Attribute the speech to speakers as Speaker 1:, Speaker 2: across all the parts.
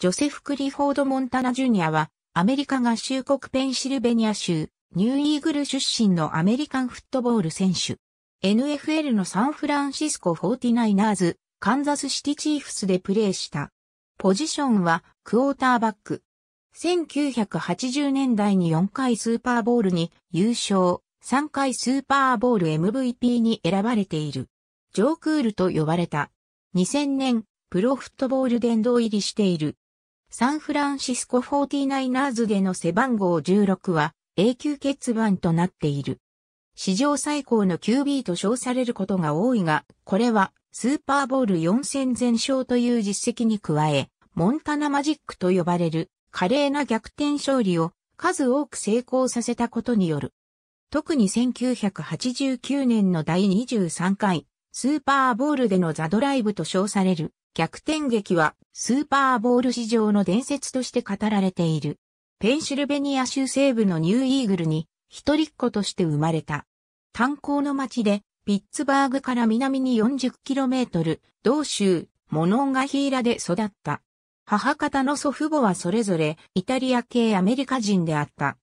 Speaker 1: ジョセフ・クリフォード・モンタナ・ジュニアは、アメリカ合衆国ペンシルベニア州、ニューイーグル出身のアメリカンフットボール選手。NFL のサンフランシスコフォーティナイナーズ、カンザスシティチーフスでプレーした。ポジションは、クォーターバック。1980年代に4回スーパーボールに優勝、3回スーパーボール MVP に選ばれている。ジョークールと呼ばれた。2000年、プロフットボール殿堂入りしている。サンフランシスコ 49ers での背番号16は永久欠番となっている。史上最高の QB と称されることが多いが、これはスーパーボール4戦全勝という実績に加え、モンタナマジックと呼ばれる華麗な逆転勝利を数多く成功させたことによる。特に1989年の第23回スーパーボールでのザドライブと称される逆転劇はスーパーボール史上の伝説として語られている。ペンシルベニア州西部のニューイーグルに一人っ子として生まれた。炭鉱の町で、ピッツバーグから南に 40km、同州、モノンガヒーラで育った。母方の祖父母はそれぞれイタリア系アメリカ人であった。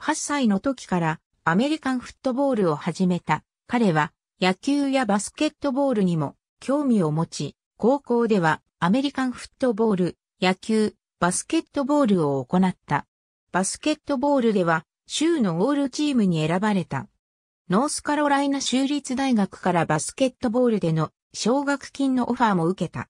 Speaker 1: 8歳の時からアメリカンフットボールを始めた。彼は野球やバスケットボールにも興味を持ち、高校ではアメリカンフットボール、野球、バスケットボールを行った。バスケットボールでは、州のオールチームに選ばれた。ノースカロライナ州立大学からバスケットボールでの奨学金のオファーも受けた。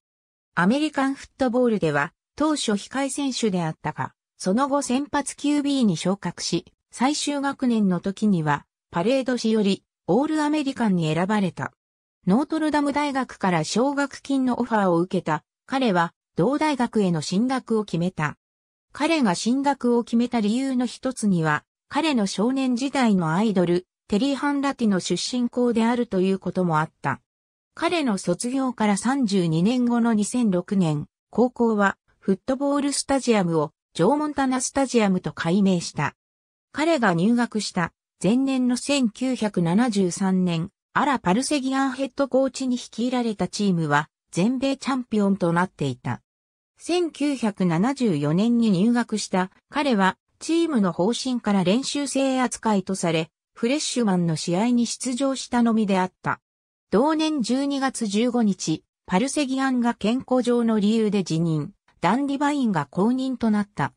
Speaker 1: アメリカンフットボールでは、当初控え選手であったが、その後先発 QB に昇格し、最終学年の時には、パレード誌より、オールアメリカンに選ばれた。ノートルダム大学から奨学金のオファーを受けた、彼は同大学への進学を決めた。彼が進学を決めた理由の一つには、彼の少年時代のアイドル、テリー・ハンラティの出身校であるということもあった。彼の卒業から32年後の2006年、高校はフットボールスタジアムをジョーモンタナスタジアムと改名した。彼が入学した前年の1973年、アラ・パルセギアンヘッドコーチに率いられたチームは全米チャンピオンとなっていた。1974年に入学した彼はチームの方針から練習生扱いとされ、フレッシュマンの試合に出場したのみであった。同年12月15日、パルセギアンが健康上の理由で辞任、ダン・ディバインが公認となった。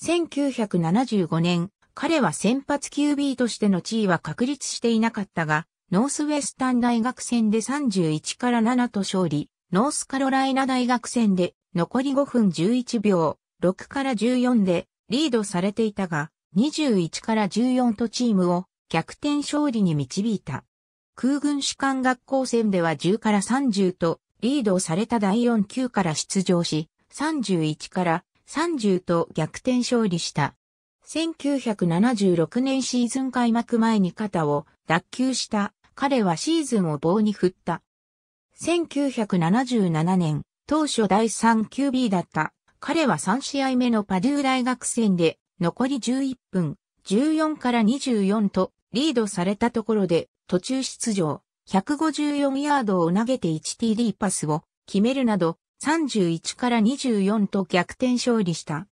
Speaker 1: 1975年、彼は先発 QB としての地位は確立していなかったが、ノースウェスタン大学戦で31から7と勝利、ノースカロライナ大学戦で残り5分11秒、6から14でリードされていたが、21から14とチームを逆転勝利に導いた。空軍士官学校戦では10から30とリードされた第4級から出場し、31から30と逆転勝利した。1976年シーズン開幕前に肩を脱臼した彼はシーズンを棒に振った。1977年、当初第 3QB だった彼は3試合目のパデュー大学戦で残り11分14から24とリードされたところで途中出場154ヤードを投げて 1TD パスを決めるなど31から24と逆転勝利した。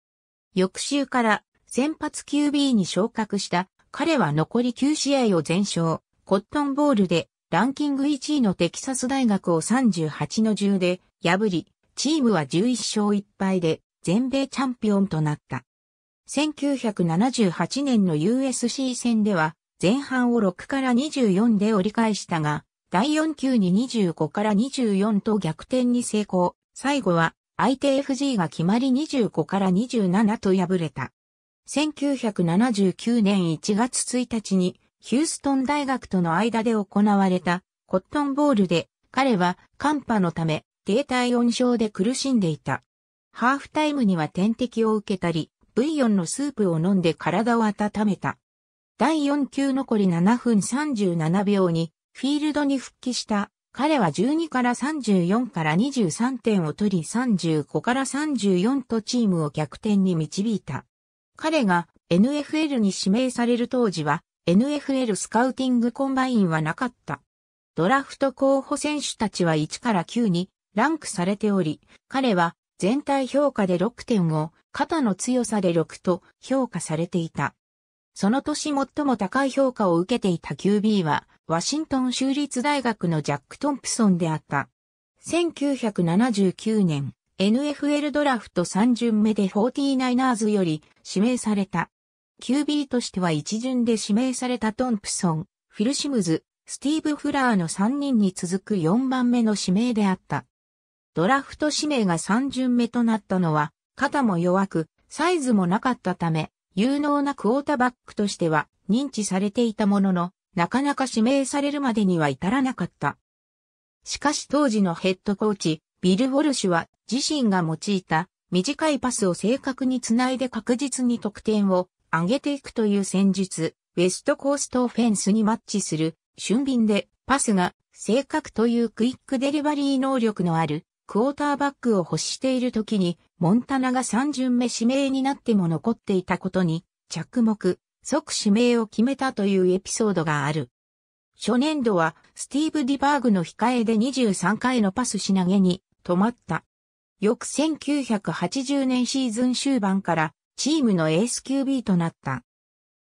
Speaker 1: 翌週から先発 QB に昇格した彼は残り9試合を全勝コットンボールでランキング1位のテキサス大学を38の10で破り、チームは11勝1敗で全米チャンピオンとなった。1978年の USC 戦では前半を6から24で折り返したが、第4球に25から24と逆転に成功。最後は相手 FG が決まり25から27と敗れた。1979年1月1日にヒューストン大学との間で行われたコットンボールで彼は寒波のため低体温症で苦しんでいた。ハーフタイムには点滴を受けたり、ブイヨンのスープを飲んで体を温めた。第4球残り7分37秒にフィールドに復帰した彼は12から34から23点を取り35から34とチームを逆転に導いた。彼が NFL に指名される当時は NFL スカウティングコンバインはなかった。ドラフト候補選手たちは1から9にランクされており、彼は全体評価で6を肩の強さで6と評価されていた。その年最も高い評価を受けていた QB は、ワシントン州立大学のジャック・トンプソンであった。1979年、NFL ドラフト3巡目で 49ers より指名された。QB としては一巡で指名されたトンプソン、フィル・シムズ、スティーブ・フラーの3人に続く4番目の指名であった。ドラフト指名が3巡目となったのは、肩も弱く、サイズもなかったため、有能なクォーターバックとしては認知されていたものの、なかなか指名されるまでには至らなかった。しかし当時のヘッドコーチ、ビル・ウォルシュは自身が用いた短いパスを正確につないで確実に得点を上げていくという戦術、ウェストコーストオフェンスにマッチする、俊敏でパスが正確というクイックデリバリー能力のあるクォーターバックを欲している時に、モンタナが3巡目指名になっても残っていたことに、着目、即指名を決めたというエピソードがある。初年度は、スティーブ・ディバーグの控えで23回のパスし投げに、止まった。翌1980年シーズン終盤から、チームのエース QB となった。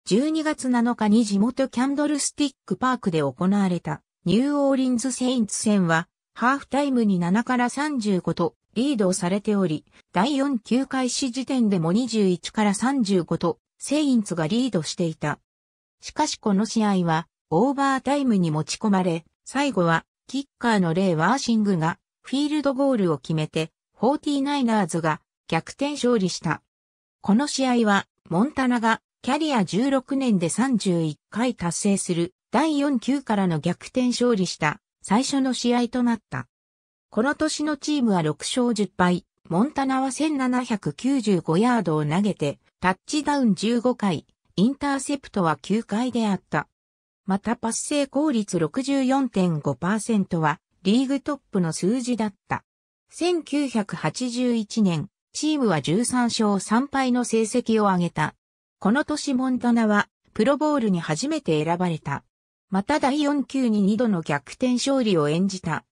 Speaker 1: 12月7日に地元キャンドルスティックパークで行われたニューオーリンズセインツ戦はハーフタイムに7から35とリードされており、第4球開始時点でも21から35とセインツがリードしていた。しかしこの試合はオーバータイムに持ち込まれ、最後はキッカーのレイ・ワーシングがフィールドゴールを決めて 49ers が逆転勝利した。この試合は、モンタナがキャリア16年で31回達成する第4級からの逆転勝利した最初の試合となった。この年のチームは6勝10敗、モンタナは1795ヤードを投げて、タッチダウン15回、インターセプトは9回であった。またパス成功率64.5%はリーグトップの数字だった。1981年、チームは13勝3敗の成績を挙げた。この年モンタナはプロボールに初めて選ばれた。また第4球に2度の逆転勝利を演じた。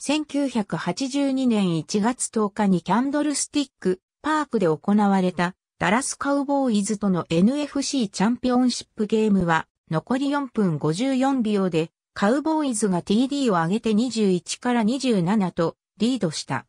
Speaker 1: 1982年1月10日にキャンドルスティックパークで行われたダラスカウボーイズとの NFC チャンピオンシップゲームは残り4分54秒でカウボーイズが TD を上げて21から27とリードした。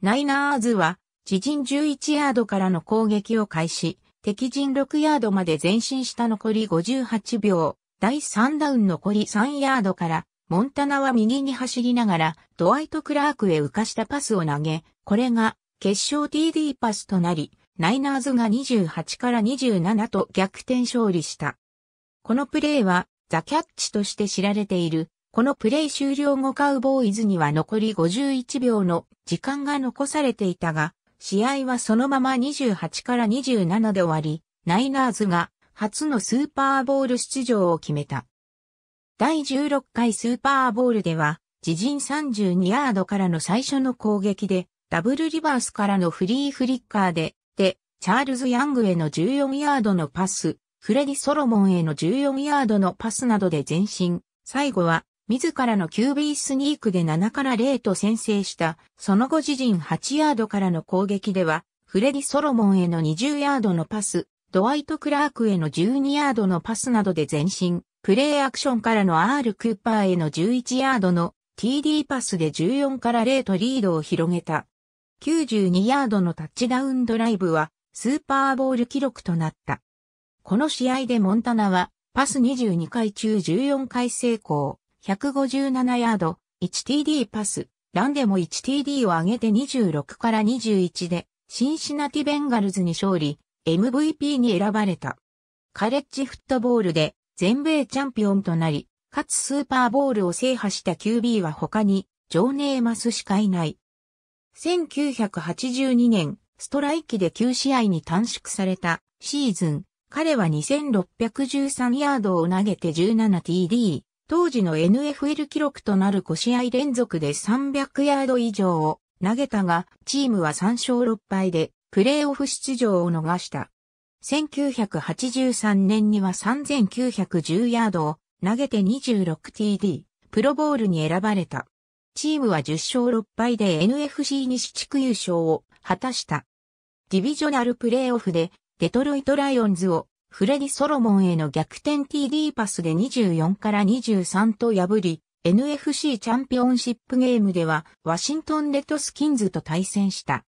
Speaker 1: ナイナーズは自陣11ヤードからの攻撃を開始、敵陣6ヤードまで前進した残り58秒、第3ダウン残り3ヤードから、モンタナは右に走りながら、ドワイト・クラークへ浮かしたパスを投げ、これが決勝 TD パスとなり、ナイナーズが28から27と逆転勝利した。このプレーはザ・キャッチとして知られている。このプレー終了後カウボーイズには残り51秒の時間が残されていたが、試合はそのまま28から27で終わり、ナイナーズが初のスーパーボール出場を決めた。第16回スーパーボールでは、自陣32ヤードからの最初の攻撃で、ダブルリバースからのフリーフリッカーで、で、チャールズ・ヤングへの14ヤードのパス、フレディ・ソロモンへの14ヤードのパスなどで前進、最後は自らの QB スニークで7から0と先制した、その後自陣8ヤードからの攻撃では、フレディ・ソロモンへの20ヤードのパス、ドワイト・クラークへの12ヤードのパスなどで前進、プレイアクションからの R・ クーパーへの11ヤードの TD パスで14から0とリードを広げた。92ヤードのタッチダウンドライブはスーパーボール記録となった。この試合でモンタナはパス22回中14回成功。157ヤード、1TD パス、ランでも 1TD を上げて26から21で、シンシナティベンガルズに勝利、MVP に選ばれた。カレッジフットボールで全米チャンピオンとなり、かつスーパーボールを制覇した QB は他に、ジョーネーマスしかいない。1982年、ストライキで9試合に短縮されたシーズン、彼は2613ヤードを投げて 17TD、当時の NFL 記録となる5試合連続で300ヤード以上を投げたが、チームは3勝6敗でプレーオフ出場を逃した。1983年には3910ヤードを投げて 26TD、プロボールに選ばれた。チームは10勝6敗で NFC 西地区優勝を果たした。ディビジョナルプレーオフでデトロイトライオンズをフレディ・ソロモンへの逆転 TD パスで24から23と破り、NFC チャンピオンシップゲームでは、ワシントン・レッドスキンズと対戦した。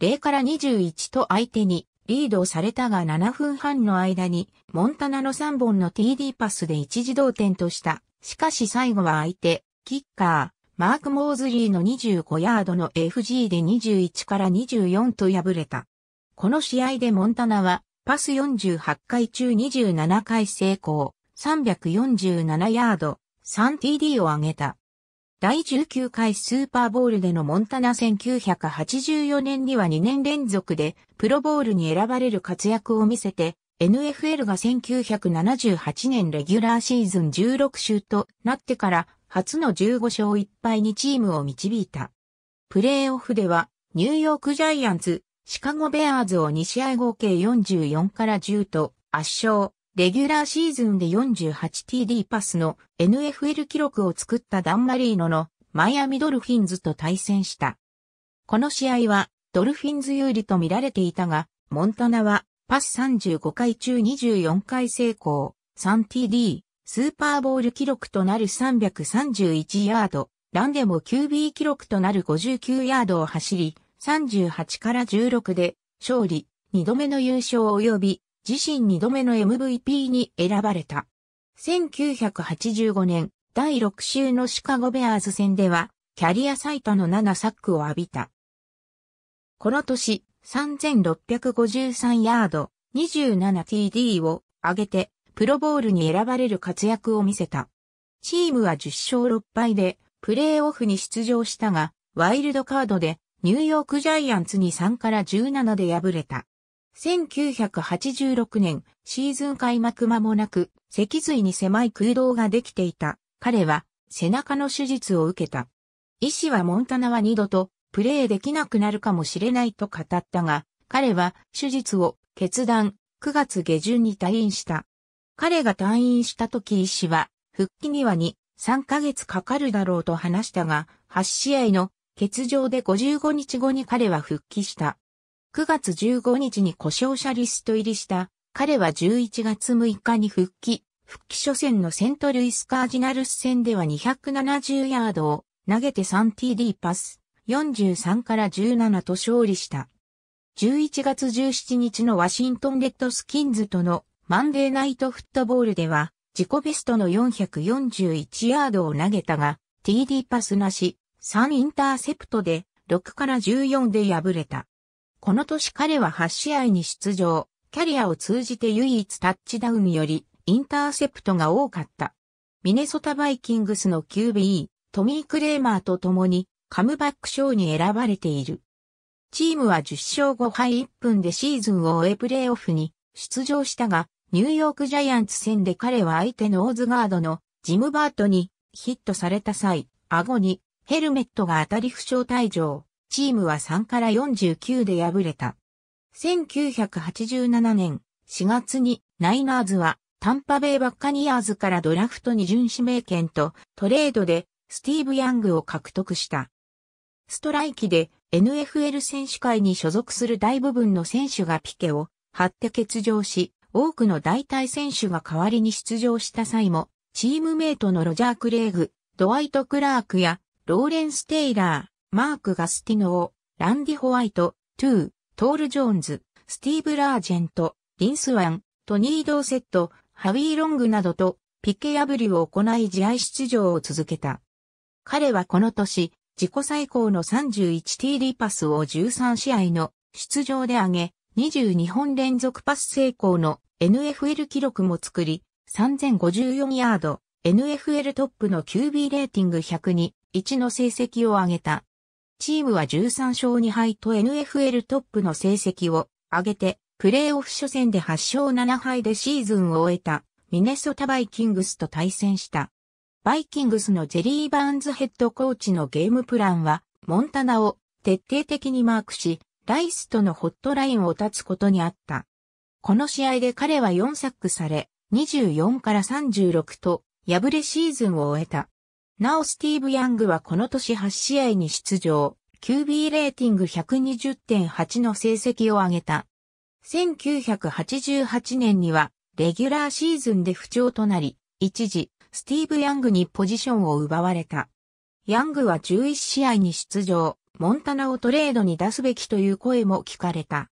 Speaker 1: 0から21と相手にリードされたが7分半の間に、モンタナの3本の TD パスで一時同点とした。しかし最後は相手、キッカー、マーク・モーズリーの25ヤードの FG で21から24と敗れた。この試合でモンタナはパス48回中27回成功、347ヤード、3TD を上げた。第19回スーパーボールでのモンタナ1984年には2年連続でプロボールに選ばれる活躍を見せて、NFL が1978年レギュラーシーズン16週となってから初の15勝1敗にチームを導いた。プレーオフではニューヨークジャイアンツ、シカゴベアーズを2試合合計44から10と圧勝、レギュラーシーズンで 48TD パスの NFL 記録を作ったダンマリーノのマイアミドルフィンズと対戦した。この試合はドルフィンズ有利と見られていたが、モンタナはパス35回中24回成功、3TD、スーパーボール記録となる331ヤード、ランでも QB 記録となる59ヤードを走り、38から16で勝利、2度目の優勝及び自身2度目の MVP に選ばれた。1985年第6週のシカゴベアーズ戦ではキャリア最多の7サックを浴びた。この年3653ヤード 27TD を上げてプロボールに選ばれる活躍を見せた。チームは10勝6敗でプレーオフに出場したがワイルドカードでニューヨークジャイアンツに3から17で敗れた。1986年、シーズン開幕間もなく、脊髄に狭い空洞ができていた。彼は、背中の手術を受けた。医師はモンタナは二度と、プレーできなくなるかもしれないと語ったが、彼は、手術を、決断、9月下旬に退院した。彼が退院した時医師は、復帰には2、3ヶ月かかるだろうと話したが、8試合の欠場で55日後に彼は復帰した。9月15日に故障者リスト入りした。彼は11月6日に復帰。復帰初戦のセントルイスカージナルス戦では270ヤードを投げて 3TD パス43から17と勝利した。11月17日のワシントンレッドスキンズとのマンデーナイトフットボールでは自己ベストの441ヤードを投げたが TD パスなし3インターセプトで6から14で敗れた。この年彼は8試合に出場、キャリアを通じて唯一タッチダウンよりインターセプトが多かった。ミネソタバイキングスの q b トミー・クレーマーと共にカムバック賞に選ばれている。チームは10勝5敗1分でシーズンを終えプレーオフに出場したが、ニューヨークジャイアンツ戦で彼は相手のオーズガードのジムバートにヒットされた際、顎にヘルメットが当たり負傷退場、チームは3から49で敗れた。1987年4月にナイナーズはタンパベイバッカニアーズからドラフトに準指名権とトレードでスティーブ・ヤングを獲得した。ストライキで NFL 選手会に所属する大部分の選手がピケを張って欠場し、多くの代替選手が代わりに出場した際も、チームメイトのロジャー・クレイグ、ドワイト・クラークやローレンス・テイラー、マーク・ガスティノー、ランディ・ホワイト、トゥー、トール・ジョーンズ、スティーブ・ラージェント、リンスワン、トニー・ドーセット、ハウィー・ロングなどとピッケ破りを行い試合出場を続けた。彼はこの年、自己最高の 31TD パスを13試合の出場で上げ、22本連続パス成功の NFL 記録も作り、3054ヤード、NFL トップの QB レーティング102、1の成績を上げた。チームは13勝2敗と NFL トップの成績を上げて、プレーオフ初戦で8勝7敗でシーズンを終えたミネソタバイキングスと対戦した。バイキングスのジェリー・バーンズヘッドコーチのゲームプランは、モンタナを徹底的にマークし、ライスとのホットラインを断つことにあった。この試合で彼は4サックされ、24から36と、敗れシーズンを終えた。なおスティーブ・ヤングはこの年8試合に出場、QB レーティング120.8の成績を上げた。1988年には、レギュラーシーズンで不調となり、一時、スティーブ・ヤングにポジションを奪われた。ヤングは11試合に出場、モンタナをトレードに出すべきという声も聞かれた。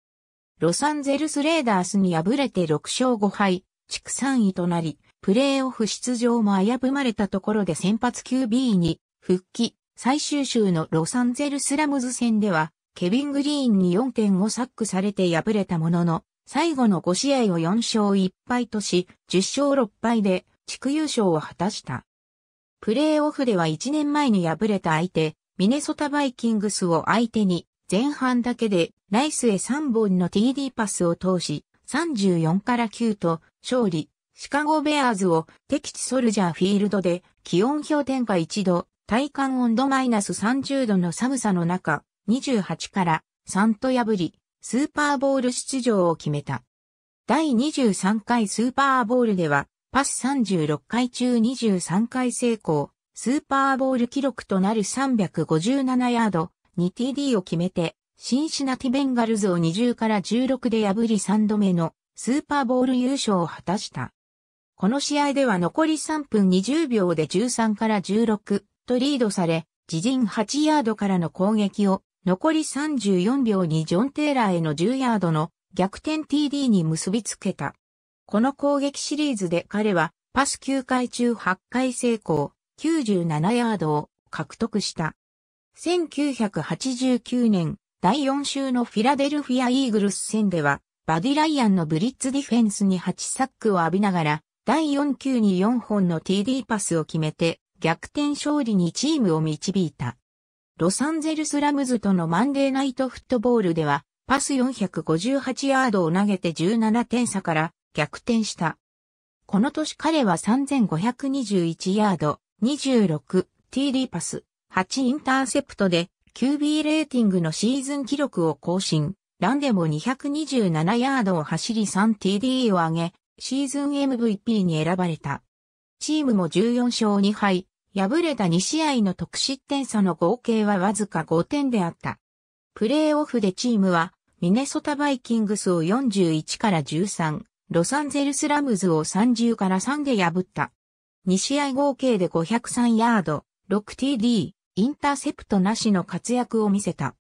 Speaker 1: ロサンゼルス・レーダースに敗れて6勝5敗、区3位となり、プレーオフ出場も危ぶまれたところで先発 QB に復帰、最終週のロサンゼルスラムズ戦では、ケビン・グリーンに4.5サックされて敗れたものの、最後の5試合を4勝1敗とし、10勝6敗で地区優勝を果たした。プレーオフでは1年前に敗れた相手、ミネソタバイキングスを相手に、前半だけでライスへ3本の TD パスを通し、34から9と勝利、シカゴベアーズを敵地ソルジャーフィールドで気温氷点下1度、体感温度マイナス30度の寒さの中、28から3と破り、スーパーボール出場を決めた。第23回スーパーボールでは、パス36回中23回成功、スーパーボール記録となる357ヤード、2TD を決めて、シンシナティベンガルズを20から16で破り3度目のスーパーボール優勝を果たした。この試合では残り3分20秒で13から16とリードされ、自陣8ヤードからの攻撃を残り34秒にジョン・テーラーへの10ヤードの逆転 TD に結びつけた。この攻撃シリーズで彼はパス9回中8回成功、97ヤードを獲得した。1989年第4週のフィラデルフィア・イーグルス戦ではバディ・ライアンのブリッツディフェンスに8サックを浴びながら第4球に4本の TD パスを決めて、逆転勝利にチームを導いた。ロサンゼルスラムズとのマンデーナイトフットボールでは、パス458ヤードを投げて17点差から逆転した。この年彼は3521ヤード、26TD パス、8インターセプトで QB レーティングのシーズン記録を更新。ランでも227ヤードを走り 3TD を上げ、シーズン MVP に選ばれた。チームも14勝2敗、敗れた2試合の得失点差の合計はわずか5点であった。プレーオフでチームは、ミネソタバイキングスを41から13、ロサンゼルスラムズを30から3で破った。2試合合計で503ヤード、6TD、インターセプトなしの活躍を見せた。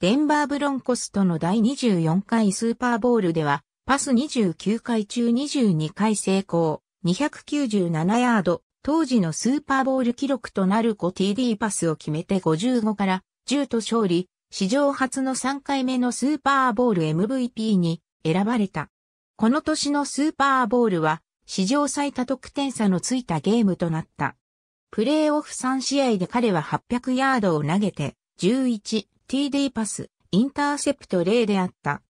Speaker 1: デンバーブロンコスとの第24回スーパーボールでは、パス29回中22回成功、297ヤード、当時のスーパーボール記録となる 5TD パスを決めて55から10と勝利、史上初の3回目のスーパーボール MVP に選ばれた。この年のスーパーボールは史上最多得点差のついたゲームとなった。プレーオフ3試合で彼は800ヤードを投げて、11TD パス、インターセプト0であった。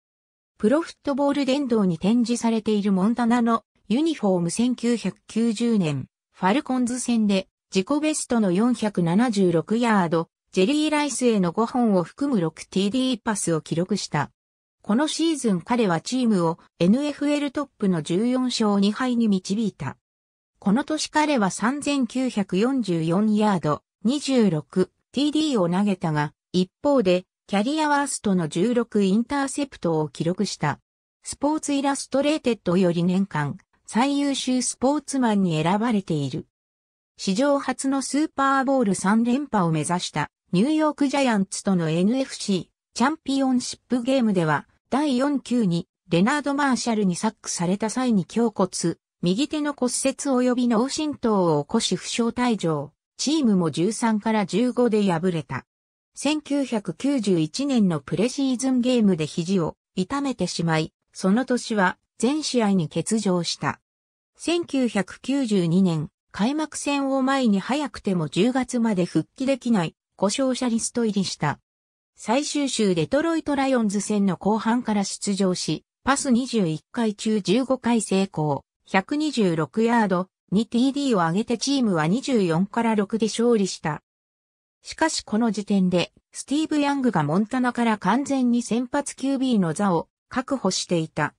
Speaker 1: プロフットボール殿堂に展示されているモンタナのユニフォーム1990年、ファルコンズ戦で自己ベストの476ヤード、ジェリー・ライスへの5本を含む 6TD パスを記録した。このシーズン彼はチームを NFL トップの14勝2敗に導いた。この年彼は3944ヤード、26TD を投げたが、一方でキャリアワーストの16インターセプトを記録した。スポーツイラストレーテッドより年間最優秀スポーツマンに選ばれている。史上初のスーパーボール3連覇を目指したニューヨークジャイアンツとの NFC チャンピオンシップゲームでは第4球にレナード・マーシャルにサックされた際に胸骨、右手の骨折及び脳震盪を起こし負傷退場。チームも13から15で敗れた。1991年のプレシーズンゲームで肘を痛めてしまい、その年は全試合に欠場した。1992年、開幕戦を前に早くても10月まで復帰できない故障者リスト入りした。最終週デトロイトライオンズ戦の後半から出場し、パス21回中15回成功、126ヤード、2TD を上げてチームは24から6で勝利した。しかしこの時点で、スティーブ・ヤングがモンタナから完全に先発 QB の座を確保していた。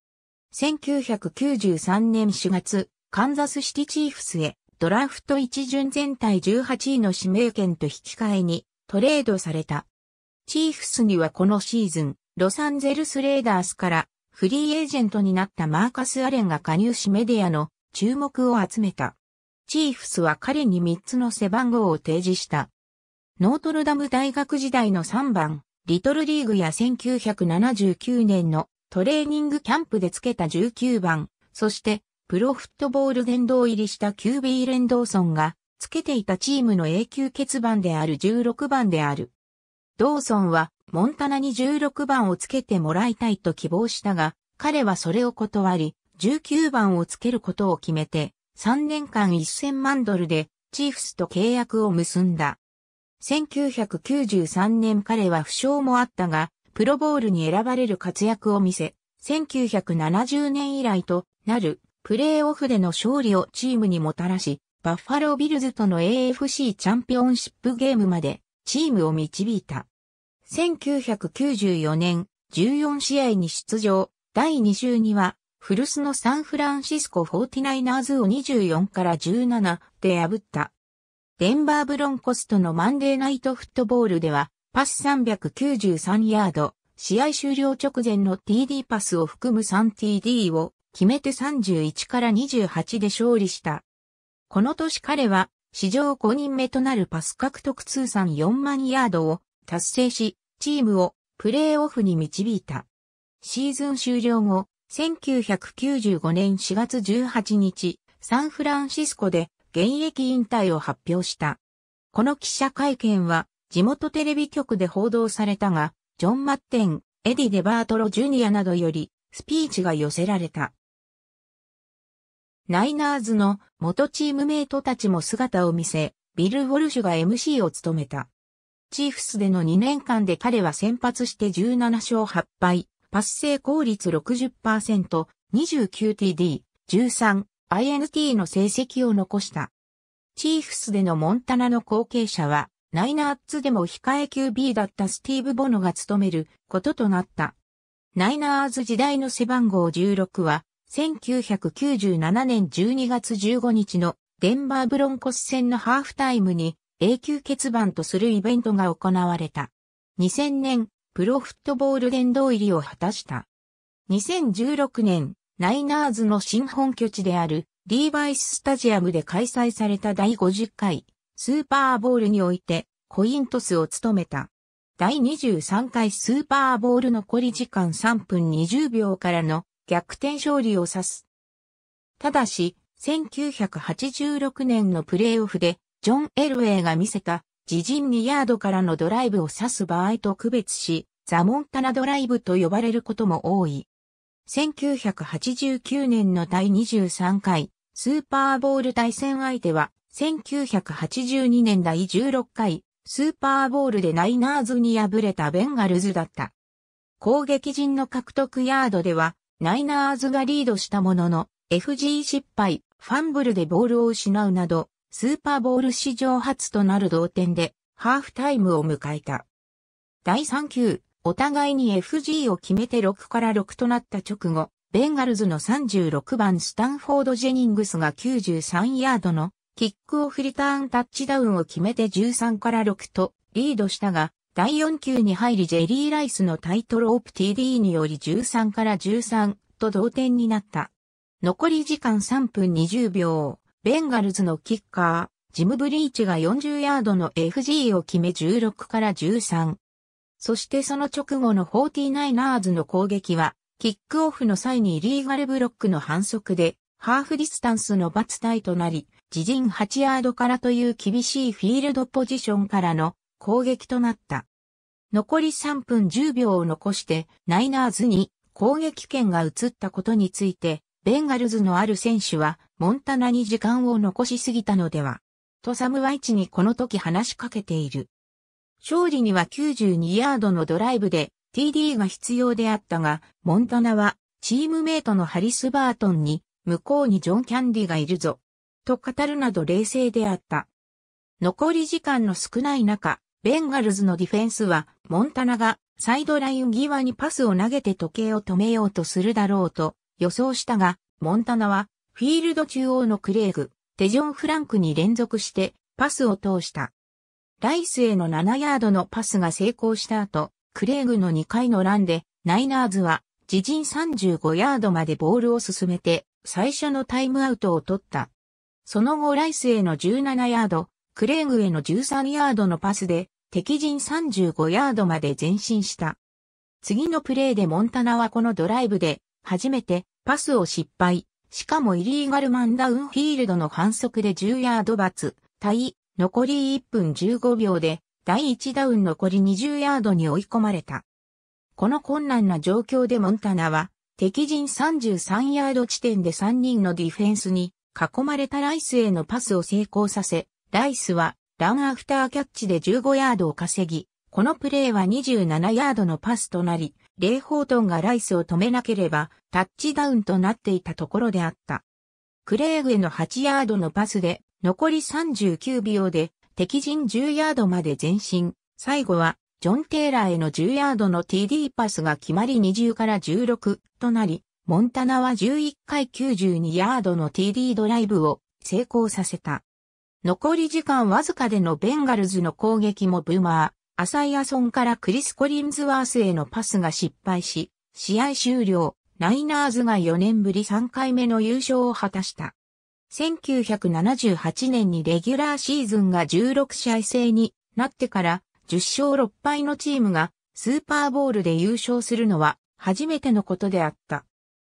Speaker 1: 1993年4月、カンザスシティチーフスへドラフト一巡全体18位の指名権と引き換えにトレードされた。チーフスにはこのシーズン、ロサンゼルスレーダースからフリーエージェントになったマーカス・アレンが加入しメディアの注目を集めた。チーフスは彼に3つの背番号を提示した。ノートルダム大学時代の3番、リトルリーグや1979年のトレーニングキャンプでつけた19番、そしてプロフットボール殿堂入りした QB レンドーソンがつけていたチームの永久欠番である16番である。ドーソンはモンタナに16番をつけてもらいたいと希望したが、彼はそれを断り、19番をつけることを決めて、3年間1000万ドルでチーフスと契約を結んだ。1993年彼は負傷もあったが、プロボールに選ばれる活躍を見せ、1970年以来となるプレーオフでの勝利をチームにもたらし、バッファロービルズとの AFC チャンピオンシップゲームまでチームを導いた。1994年14試合に出場、第2週には古巣のサンフランシスコ 49ers を24から17で破った。デンバーブロンコストのマンデーナイトフットボールでは、パス393ヤード、試合終了直前の TD パスを含む 3TD を決めて31から28で勝利した。この年彼は史上5人目となるパス獲得通算4万ヤードを達成し、チームをプレーオフに導いた。シーズン終了後、1995年4月18日、サンフランシスコで現役引退を発表した。この記者会見は地元テレビ局で報道されたが、ジョン・マッテン、エディ・デバートロ・ジュニアなどよりスピーチが寄せられた。ナイナーズの元チームメイトたちも姿を見せ、ビル・ウォルシュが MC を務めた。チーフスでの2年間で彼は先発して17勝8敗、パス成功率60%、29TD、13 INT の成績を残した。チーフスでのモンタナの後継者は、ナイナーズでも控え QB だったスティーブ・ボノが務めることとなった。ナイナーズ時代の背番号16は、1997年12月15日のデンバーブロンコス戦のハーフタイムに永久欠番とするイベントが行われた。2000年、プロフットボール殿堂入りを果たした。2016年、ナイナーズの新本拠地であるリーバイススタジアムで開催された第50回スーパーボールにおいてコイントスを務めた。第23回スーパーボール残り時間3分20秒からの逆転勝利を指す。ただし、1986年のプレーオフでジョン・エルウェイが見せた自陣2ヤードからのドライブを指す場合と区別し、ザ・モンタナドライブと呼ばれることも多い。1989年の第23回スーパーボール対戦相手は、1982年第16回スーパーボールでナイナーズに敗れたベンガルズだった。攻撃陣の獲得ヤードでは、ナイナーズがリードしたものの、FG 失敗、ファンブルでボールを失うなど、スーパーボール史上初となる同点で、ハーフタイムを迎えた。第3球、お互いに FG を決めて6から6となった直後、ベンガルズの36番スタンフォード・ジェニングスが93ヤードのキックオフリターンタッチダウンを決めて13から6とリードしたが、第4球に入りジェリー・ライスのタイトルオープ TD により13から13と同点になった。残り時間3分20秒、ベンガルズのキッカー、ジム・ブリーチが40ヤードの FG を決め16から13そしてその直後の 49ers の攻撃は、キックオフの際にリーガルブロックの反則で、ハーフディスタンスの罰体となり、自陣8ヤードからという厳しいフィールドポジションからの攻撃となった。残り3分10秒を残して、ナイナーズに攻撃権が移ったことについて、ベンガルズのある選手は、モンタナに時間を残しすぎたのでは、とサムワイチにこの時話しかけている。勝利には92ヤードのドライブで TD が必要であったが、モンタナはチームメイトのハリス・バートンに向こうにジョン・キャンディがいるぞ、と語るなど冷静であった。残り時間の少ない中、ベンガルズのディフェンスは、モンタナがサイドライン際にパスを投げて時計を止めようとするだろうと予想したが、モンタナはフィールド中央のクレーグ、テジョン・フランクに連続してパスを通した。ライスへの7ヤードのパスが成功した後、クレイグの2回のランで、ナイナーズは自陣35ヤードまでボールを進めて、最初のタイムアウトを取った。その後ライスへの17ヤード、クレイグへの13ヤードのパスで、敵陣35ヤードまで前進した。次のプレーでモンタナはこのドライブで、初めてパスを失敗。しかもイリーガルマンダウンフィールドの反則で10ヤード罰、対残り1分15秒で第1ダウン残り20ヤードに追い込まれた。この困難な状況でモンタナは敵陣33ヤード地点で3人のディフェンスに囲まれたライスへのパスを成功させ、ライスはランアフターキャッチで15ヤードを稼ぎ、このプレーは27ヤードのパスとなり、レイ・ホートンがライスを止めなければタッチダウンとなっていたところであった。クレーグへの8ヤードのパスで残り39秒で敵陣10ヤードまで前進。最後は、ジョン・テイラーへの10ヤードの TD パスが決まり20から16となり、モンタナは11回92ヤードの TD ドライブを成功させた。残り時間わずかでのベンガルズの攻撃もブーマー、アサイアソンからクリス・コリンズワースへのパスが失敗し、試合終了、ライナーズが4年ぶり3回目の優勝を果たした。1978年にレギュラーシーズンが16試合制になってから10勝6敗のチームがスーパーボールで優勝するのは初めてのことであった。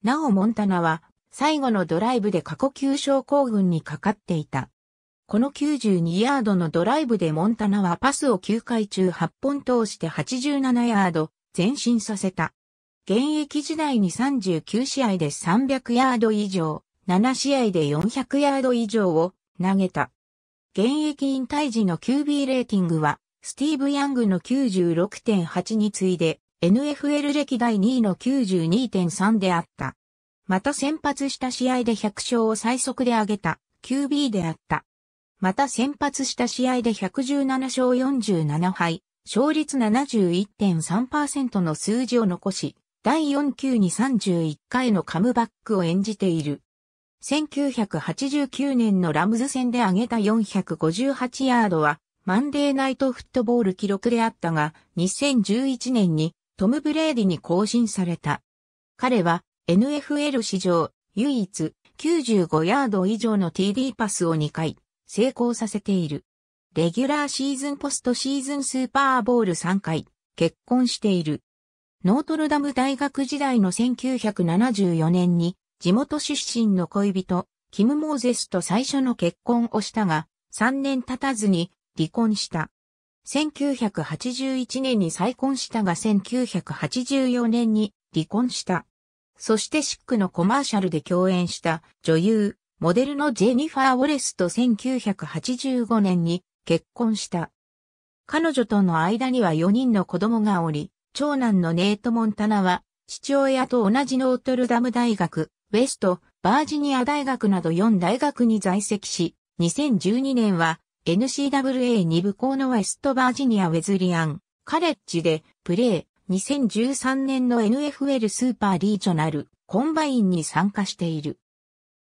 Speaker 1: なおモンタナは最後のドライブで過去9勝候群にかかっていた。この92ヤードのドライブでモンタナはパスを9回中8本通して87ヤード前進させた。現役時代に39試合で300ヤード以上7試合で400ヤード以上を投げた。現役引退時の QB レーティングは、スティーブ・ヤングの96.8に次いで、NFL 歴代2位の92.3であった。また先発した試合で100勝を最速で上げた QB であった。また先発した試合で117勝47敗、勝率71.3%の数字を残し、第4球に31回のカムバックを演じている。1989年のラムズ戦で上げた458ヤードは、マンデーナイトフットボール記録であったが、2011年にトム・ブレーディに更新された。彼は NFL 史上唯一95ヤード以上の TD パスを2回成功させている。レギュラーシーズンポストシーズンスーパーボール3回結婚している。ノートルダム大学時代の1974年に地元出身の恋人、キム・モーゼスと最初の結婚をしたが、3年経たずに離婚した。1981年に再婚したが1984年に離婚した。そしてシックのコマーシャルで共演した女優、モデルのジェニファー・ウォレスと1985年に結婚した。彼女との間には4人の子供がおり、長男のネート・モンタナは父親と同じノートルダム大学ウェスト、バージニア大学など4大学に在籍し、2012年は NCAA2 部校のウェストバージニアウェズリアンカレッジでプレー、2013年の NFL スーパーリージョナルコンバインに参加している。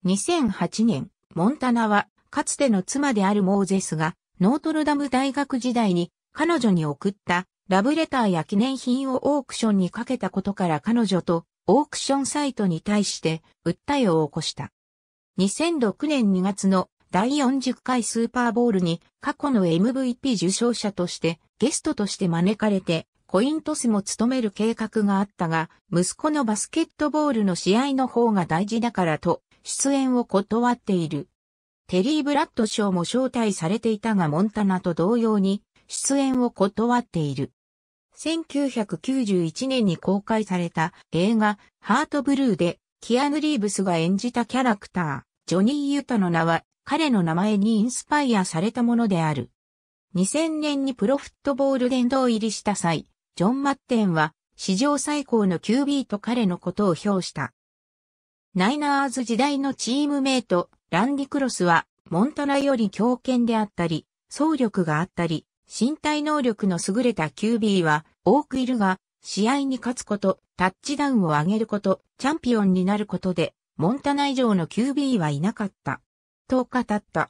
Speaker 1: 2008年、モンタナはかつての妻であるモーゼスがノートルダム大学時代に彼女に送ったラブレターや記念品をオークションにかけたことから彼女とオークションサイトに対して訴えを起こした。2006年2月の第40回スーパーボールに過去の MVP 受賞者としてゲストとして招かれてコイントスも務める計画があったが息子のバスケットボールの試合の方が大事だからと出演を断っている。テリー・ブラッド賞も招待されていたがモンタナと同様に出演を断っている。1991年に公開された映画ハートブルーでキアヌ・リーブスが演じたキャラクター、ジョニー・ユタの名は彼の名前にインスパイアされたものである。2000年にプロフットボール殿堂入りした際、ジョン・マッテンは史上最高の QB と彼のことを評した。ナイナーズ時代のチームメイト、ランディ・クロスは、モンタナより強権であったり、総力があったり、身体能力の優れた QB は多くいるが、試合に勝つこと、タッチダウンを上げること、チャンピオンになることで、モンタナ以上の QB はいなかった。と語った。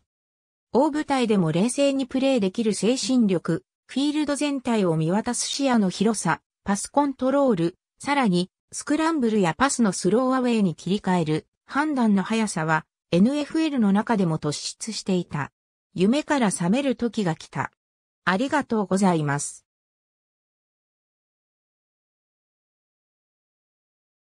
Speaker 1: 大舞台でも冷静にプレーできる精神力、フィールド全体を見渡す視野の広さ、パスコントロール、さらに、スクランブルやパスのスローアウェイに切り替える、判断の速さは、NFL の中でも突出していた。夢から覚める時が来た。ありがとうございます。